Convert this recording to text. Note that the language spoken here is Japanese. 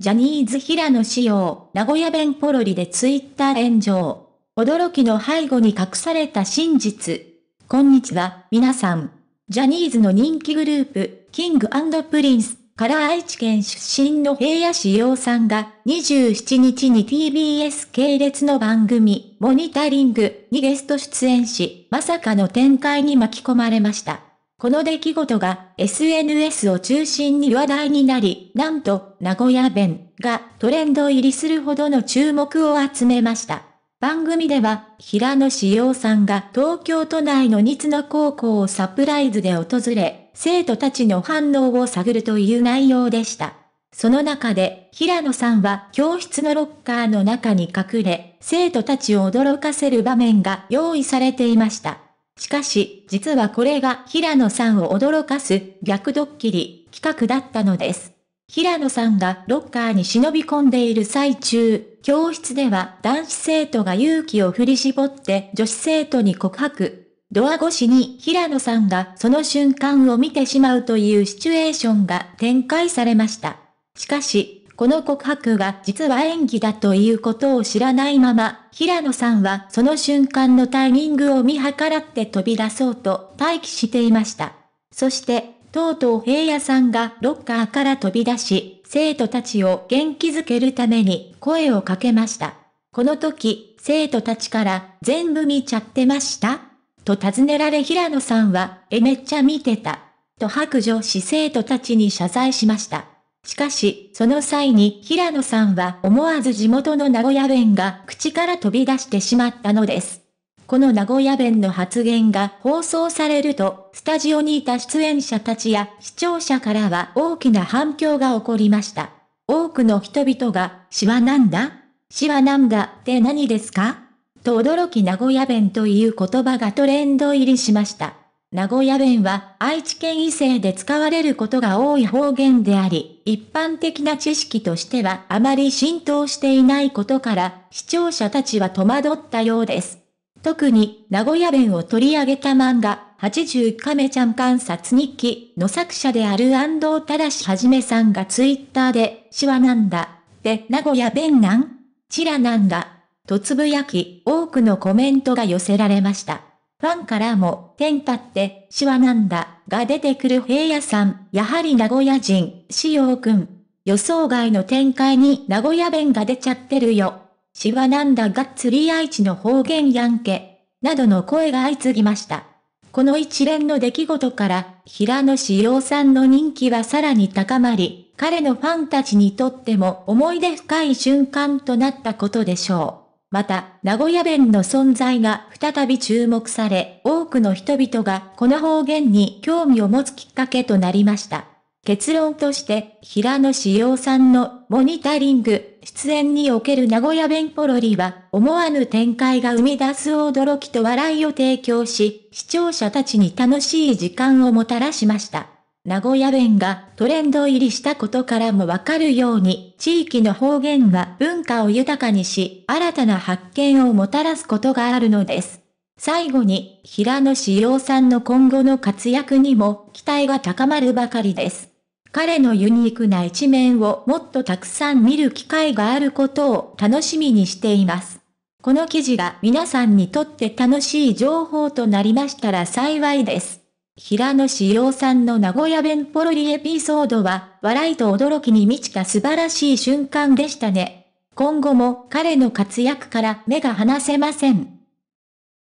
ジャニーズ平野仕様、名古屋弁ポロリでツイッター炎上。驚きの背後に隠された真実。こんにちは、皆さん。ジャニーズの人気グループ、キングプリンスから愛知県出身の平野志陽さんが27日に TBS 系列の番組、モニタリングにゲスト出演し、まさかの展開に巻き込まれました。この出来事が SNS を中心に話題になり、なんと名古屋弁がトレンド入りするほどの注目を集めました。番組では、平野志陽さんが東京都内の日野高校をサプライズで訪れ、生徒たちの反応を探るという内容でした。その中で、平野さんは教室のロッカーの中に隠れ、生徒たちを驚かせる場面が用意されていました。しかし、実はこれが平野さんを驚かす逆ドッキリ企画だったのです。平野さんがロッカーに忍び込んでいる最中、教室では男子生徒が勇気を振り絞って女子生徒に告白。ドア越しに平野さんがその瞬間を見てしまうというシチュエーションが展開されました。しかし、この告白が実は演技だということを知らないまま、平野さんはその瞬間のタイミングを見計らって飛び出そうと待機していました。そして、とうとう平野さんがロッカーから飛び出し、生徒たちを元気づけるために声をかけました。この時、生徒たちから全部見ちゃってましたと尋ねられ平野さんは、えめっちゃ見てた。と白状し生徒たちに謝罪しました。しかし、その際に平野さんは思わず地元の名古屋弁が口から飛び出してしまったのです。この名古屋弁の発言が放送されると、スタジオにいた出演者たちや視聴者からは大きな反響が起こりました。多くの人々が、詩はなんだ詩はなんだって何ですかと驚き名古屋弁という言葉がトレンド入りしました。名古屋弁は愛知県異性で使われることが多い方言であり、一般的な知識としてはあまり浸透していないことから、視聴者たちは戸惑ったようです。特に、名古屋弁を取り上げた漫画、80カメちゃん観察日記の作者である安藤忠はじめさんがツイッターで、シワなんだ、で名古屋弁なんチラなんだ、とつぶやき、多くのコメントが寄せられました。ファンからも、天下って、シワなんだ、が出てくる平野さん、やはり名古屋人、しようくん。予想外の展開に名古屋弁が出ちゃってるよ。シワなんだがっつり愛知の方言やんけ。などの声が相次ぎました。この一連の出来事から、平野志陽さんの人気はさらに高まり、彼のファンたちにとっても思い出深い瞬間となったことでしょう。また、名古屋弁の存在が再び注目され、多くの人々がこの方言に興味を持つきっかけとなりました。結論として、平野志陽さんのモニタリング、出演における名古屋弁ポロリは、思わぬ展開が生み出す驚きと笑いを提供し、視聴者たちに楽しい時間をもたらしました。名古屋弁がトレンド入りしたことからもわかるように、地域の方言は文化を豊かにし、新たな発見をもたらすことがあるのです。最後に、平野志陽さんの今後の活躍にも期待が高まるばかりです。彼のユニークな一面をもっとたくさん見る機会があることを楽しみにしています。この記事が皆さんにとって楽しい情報となりましたら幸いです。平野志陽さんの名古屋弁ポロリエピソードは、笑いと驚きに満ちた素晴らしい瞬間でしたね。今後も彼の活躍から目が離せません。